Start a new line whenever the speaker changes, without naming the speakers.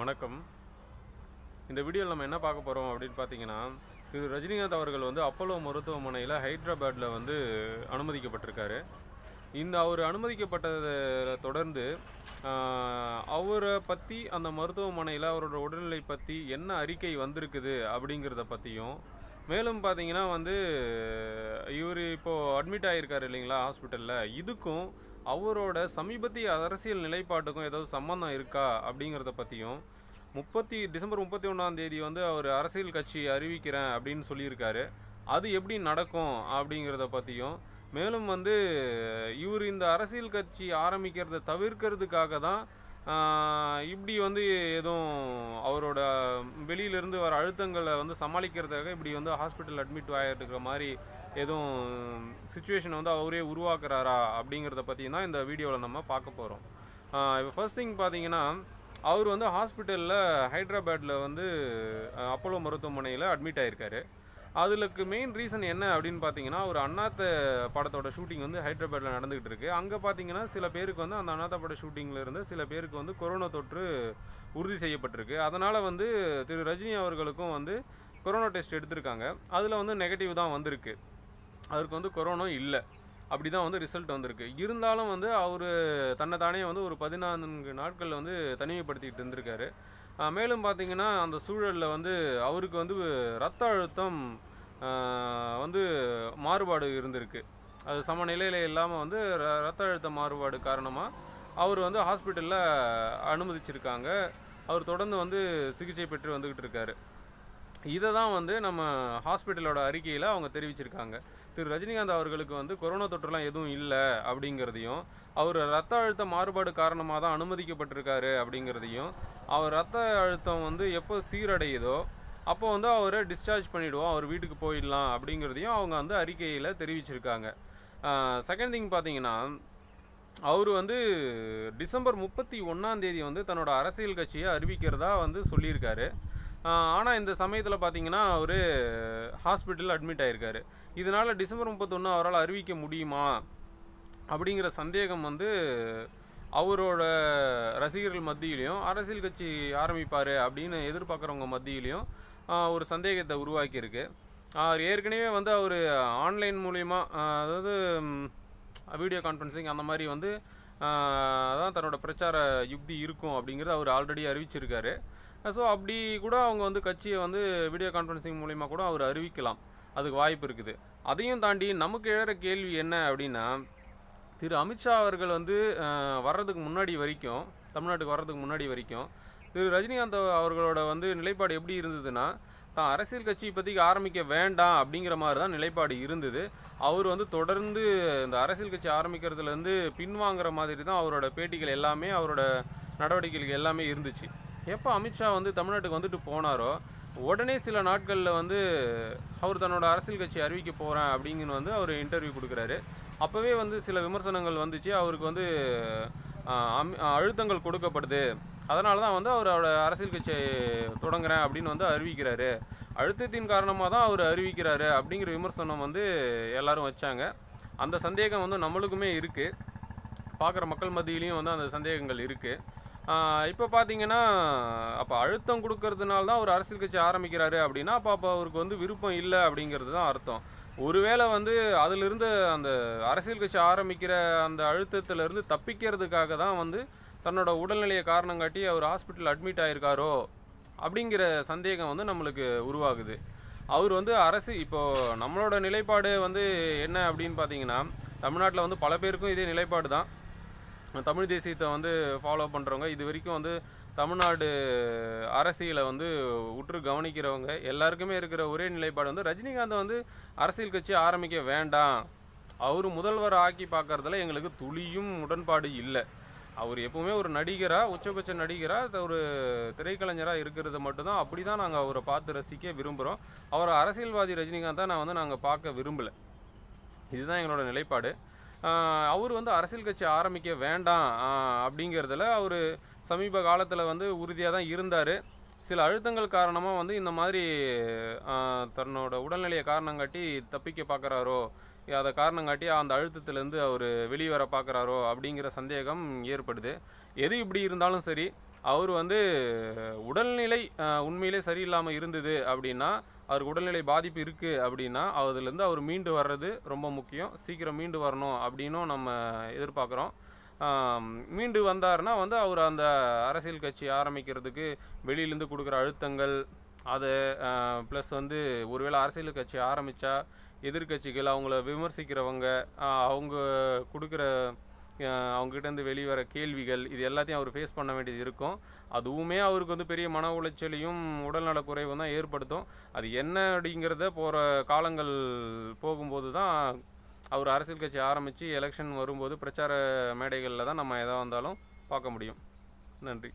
வணக்கம் இந்த வீடியோவில் நம்ம என்ன பார்க்க போகிறோம் அப்படின்னு பார்த்தீங்கன்னா திரு ரஜினிகாந்த் அவர்கள் வந்து அப்போலோ மருத்துவமனையில் ஹைதராபாத்தில் வந்து அனுமதிக்கப்பட்டிருக்காரு இந்த அவர் அனுமதிக்கப்பட்டதை தொடர்ந்து அவரை பற்றி அந்த மருத்துவமனையில் அவரோட உடல்நிலை பற்றி என்ன அறிக்கை வந்திருக்குது அப்படிங்கிறத பற்றியும் மேலும் பார்த்தீங்கன்னா வந்து இவர் இப்போது அட்மிட் ஆகியிருக்காரு இல்லைங்களா ஹாஸ்பிட்டலில் இதுக்கும் அவரோட சமீபத்திய அரசியல் நிலைப்பாட்டுக்கும் ஏதாவது சம்மந்தம் இருக்கா அப்படிங்கிறத பற்றியும் முப்பத்தி டிசம்பர் முப்பத்தி ஒன்றாம் தேதி வந்து அவர் அரசியல் கட்சி அறிவிக்கிறேன் அப்படின்னு சொல்லியிருக்காரு அது எப்படி நடக்கும் அப்படிங்கிறத பற்றியும் மேலும் வந்து இவர் இந்த அரசியல் கட்சி ஆரம்பிக்கிறத தவிர்க்கிறதுக்காக தான் இப்படி வந்து எதுவும் அவரோட வெளியிலேருந்து வர அழுத்தங்களை வந்து சமாளிக்கிறதுக்காக இப்படி வந்து ஹாஸ்பிட்டல் அட்மிட் ஆகிட்டுருக்கிற மாதிரி எதுவும் சுச்சுவேஷனை வந்து அவரே உருவாக்குறாரா அப்படிங்கிறத பற்றி தான் இந்த வீடியோவில் நம்ம பார்க்க போகிறோம் இப்போ ஃபர்ஸ்ட் திங் பார்த்தீங்கன்னா அவர் வந்து ஹாஸ்பிட்டலில் ஹைதராபாத்தில் வந்து அப்போலோ மருத்துவமனையில் அட்மிட் ஆகியிருக்காரு அதுக்கு மெயின் ரீசன் என்ன அப்படின்னு பார்த்தீங்கன்னா ஒரு அண்ணாத்த படத்தோட ஷூட்டிங் வந்து ஹைதராபாத்தில் நடந்துகிட்டு இருக்கு அங்கே பார்த்தீங்கன்னா சில பேருக்கு வந்து அந்த அண்ணாத்த பட ஷூட்டிங்கில் இருந்து சில பேருக்கு வந்து கொரோனா தொற்று உறுதி செய்யப்பட்டிருக்கு அதனால் வந்து திரு ரஜினி அவர்களுக்கும் வந்து கொரோனா டெஸ்ட் எடுத்திருக்காங்க அதில் வந்து நெகட்டிவ் தான் வந்திருக்கு அவருக்கு வந்து கொரோனா இல்லை அப்படி தான் வந்து ரிசல்ட் வந்திருக்கு இருந்தாலும் வந்து அவர் தன்னை தானே வந்து ஒரு பதினான்கு நாட்களில் வந்து தனிமைப்படுத்திக்கிட்டு இருந்திருக்காரு மேலும் பார்த்தீங்கன்னா அந்த சூழலில் வந்து அவருக்கு வந்து ரத்த அழுத்தம் வந்து மாறுபாடு இருந்திருக்கு அது சமநிலையில் இல்லாமல் வந்து ர ரத்த அழுத்த மாறுபாடு காரணமாக அவர் வந்து ஹாஸ்பிட்டலில் அனுமதிச்சிருக்காங்க அவர் தொடர்ந்து வந்து சிகிச்சை பெற்று வந்துக்கிட்டு இருக்காரு இதை தான் வந்து நம்ம ஹாஸ்பிட்டலோட அறிக்கையில் அவங்க தெரிவிச்சிருக்காங்க திரு ரஜினிகாந்த் அவர்களுக்கு வந்து கொரோனா தொற்றுலாம் எதுவும் இல்லை அப்படிங்கிறதையும் அவர் ரத்த அழுத்த மாறுபாடு காரணமாக தான் அனுமதிக்கப்பட்டிருக்காரு அப்படிங்கிறதையும் அவர் ரத்த அழுத்தம் வந்து எப்போ சீரடையுதோ அப்போ வந்து அவரை டிஸ்சார்ஜ் பண்ணிவிடுவோம் அவர் வீட்டுக்கு போயிடலாம் அப்படிங்கிறதையும் அவங்க வந்து அறிக்கையில் தெரிவிச்சிருக்காங்க செகண்ட் திங் பார்த்தீங்கன்னா அவர் வந்து டிசம்பர் முப்பத்தி ஒன்றாம் தேதி வந்து தன்னோட அரசியல் கட்சியை அறிவிக்கிறதா வந்து சொல்லியிருக்காரு ஆனால் இந்த சமயத்தில் பார்த்தீங்கன்னா அவர் ஹாஸ்பிட்டலில் அட்மிட் ஆகியிருக்காரு இதனால் டிசம்பர் முப்பத்தொன்று அவரால் அறிவிக்க முடியுமா அப்படிங்கிற சந்தேகம் வந்து அவரோட ரசிகர்கள் மத்தியிலையும் அரசியல் கட்சி ஆரம்பிப்பார் அப்படின்னு எதிர்பார்க்குறவங்க மத்தியிலையும் ஒரு சந்தேகத்தை உருவாக்கியிருக்கு அவர் ஏற்கனவே வந்து அவர் ஆன்லைன் மூலயமா அதாவது வீடியோ கான்ஃபரன்சிங் அந்த மாதிரி வந்து அதான் தன்னோட பிரச்சார யுக்தி இருக்கும் அப்படிங்கிறத அவர் ஆல்ரெடி அறிவிச்சிருக்காரு ஸோ அப்படி கூட அவங்க வந்து கட்சியை வந்து வீடியோ கான்ஃபரன்சிங் மூலிமா கூட அவர் அறிவிக்கலாம் அதுக்கு வாய்ப்பு இருக்குது அதையும் தாண்டி நமக்கு எழுற கேள்வி என்ன அப்படின்னா திரு அமித்ஷா அவர்கள் வந்து வர்றதுக்கு முன்னாடி வரைக்கும் தமிழ்நாட்டுக்கு வர்றதுக்கு முன்னாடி வரைக்கும் திரு ரஜினிகாந்த் அவர்களோட வந்து நிலைப்பாடு எப்படி இருந்ததுன்னா தான் அரசியல் கட்சி இப்போதைக்கு ஆரம்பிக்க வேண்டாம் அப்படிங்கிற மாதிரி தான் நிலைப்பாடு இருந்தது அவர் வந்து தொடர்ந்து இந்த அரசியல் கட்சி ஆரம்பிக்கிறதுலேருந்து பின்வாங்கிற மாதிரி தான் அவரோட பேட்டிகள் எல்லாமே அவரோட நடவடிக்கைகள் எல்லாமே இருந்துச்சு எப்போ அமித்ஷா வந்து தமிழ்நாட்டுக்கு வந்துட்டு போனாரோ உடனே சில நாட்களில் வந்து அவர் தன்னோட அரசியல் கட்சி அறிவிக்க போகிறேன் அப்படிங்கன்னு வந்து அவர் இன்டர்வியூ கொடுக்குறாரு அப்போவே வந்து சில விமர்சனங்கள் வந்துச்சு அவருக்கு வந்து அழுத்தங்கள் கொடுக்கப்படுது அதனால தான் வந்து அவர் அவரோட அரசியல் கட்சி தொடங்குறேன் அப்படின்னு வந்து அறிவிக்கிறாரு அழுத்தத்தின் காரணமாக தான் அவர் அறிவிக்கிறாரு அப்படிங்கிற விமர்சனம் வந்து எல்லாரும் வச்சாங்க அந்த சந்தேகம் வந்து நம்மளுக்குமே இருக்குது பார்க்குற மக்கள் மத்தியிலையும் வந்து அந்த சந்தேகங்கள் இருக்குது இப்போ பார்த்தீங்கன்னா அப்போ அழுத்தம் கொடுக்கறதுனால தான் ஒரு அரசியல் கட்சி ஆரம்பிக்கிறாரு அப்படின்னா அப்போ அப்போ அவருக்கு வந்து விருப்பம் இல்லை அப்படிங்கிறது தான் அர்த்தம் ஒருவேளை வந்து அதிலிருந்து அந்த அரசியல் கட்சி ஆரம்பிக்கிற அந்த அழுத்தத்திலிருந்து தப்பிக்கிறதுக்காக தான் வந்து தன்னோட உடல்நிலையை காரணம் காட்டி அவர் ஹாஸ்பிட்டல் அட்மிட் ஆகிருக்காரோ அப்படிங்கிற சந்தேகம் வந்து நம்மளுக்கு உருவாகுது அவர் வந்து அரசு இப்போது நம்மளோட நிலைப்பாடு வந்து என்ன அப்படின்னு பார்த்தீங்கன்னா தமிழ்நாட்டில் வந்து பல பேருக்கும் இதே நிலைப்பாடு தான் தமிழ் தேசியத்தை வந்து ஃபாலோ பண்ணுறவங்க இது வரைக்கும் வந்து தமிழ்நாடு அரசியலை வந்து உற்று கவனிக்கிறவங்க எல்லாருக்குமே இருக்கிற ஒரே நிலைப்பாடு வந்து ரஜினிகாந்தை வந்து அரசியல் கட்சி ஆரம்பிக்க வேண்டாம் அவர் முதல்வர் ஆக்கி பார்க்குறதுல எங்களுக்கு துளியும் உடன்பாடு இல்லை அவர் எப்பவுமே ஒரு நடிகராக உச்சபட்ச நடிகராக ஒரு திரைக்கலைஞராக இருக்கிறது மட்டும்தான் அப்படி தான் நாங்கள் அவரை பார்த்து ரசிக்க விரும்புகிறோம் அவரை அரசியல்வாதி ரஜினிகாந்த் தான் நான் வந்து நாங்கள் பார்க்க விரும்பலை இதுதான் எங்களோட நிலைப்பாடு அவர் வந்து அரசியல் கட்சி ஆரம்பிக்க வேண்டாம் அப்படிங்கிறதுல அவர் சமீப காலத்தில் வந்து உறுதியாக தான் இருந்தார் சில அழுத்தங்கள் காரணமாக வந்து இந்த மாதிரி தன்னோட உடல்நிலையை காரணம் காட்டி தப்பிக்க பார்க்குறாரோ அதை காரணம் காட்டி அந்த அழுத்தத்திலேருந்து அவர் வெளியே வர பார்க்குறாரோ அப்படிங்கிற சந்தேகம் ஏற்படுது எது இப்படி இருந்தாலும் சரி அவர் வந்து உடல்நிலை உண்மையிலே சரியில்லாமல் இருந்தது அப்படின்னா அவருக்கு உடல்நிலை பாதிப்பு இருக்குது அப்படின்னா அதுலேருந்து அவர் மீண்டு வர்றது ரொம்ப முக்கியம் சீக்கிரம் மீண்டு வரணும் அப்படின்னும் நம்ம எதிர்பார்க்குறோம் மீண்டு வந்தார்னா வந்து அவர் அந்த அரசியல் கட்சி ஆரம்பிக்கிறதுக்கு வெளியிலேருந்து கொடுக்குற அழுத்தங்கள் அது ப்ளஸ் வந்து ஒருவேளை அரசியல் கட்சி ஆரம்பித்தா எதிர்கட்சிகள் அவங்கள விமர்சிக்கிறவங்க அவங்க கொடுக்குற அவங்ககிட்டருந்து வெளிவர கேள்விகள் இது எல்லாத்தையும் அவர் ஃபேஸ் பண்ண வேண்டியது இருக்கும் அதுவுமே அவருக்கு வந்து பெரிய மன உளைச்சலையும் உடல்நலக்குறைவும் குறைவும் தான் ஏற்படுத்தும் அது என்ன அப்படிங்கிறத போகிற காலங்கள் போகும்போது தான் அவர் அரசியல் கட்சி ஆரம்பித்து எலெக்ஷன் வரும்போது பிரச்சார மேடைகளில் தான் நம்ம எதாக வந்தாலும் பார்க்க முடியும் நன்றி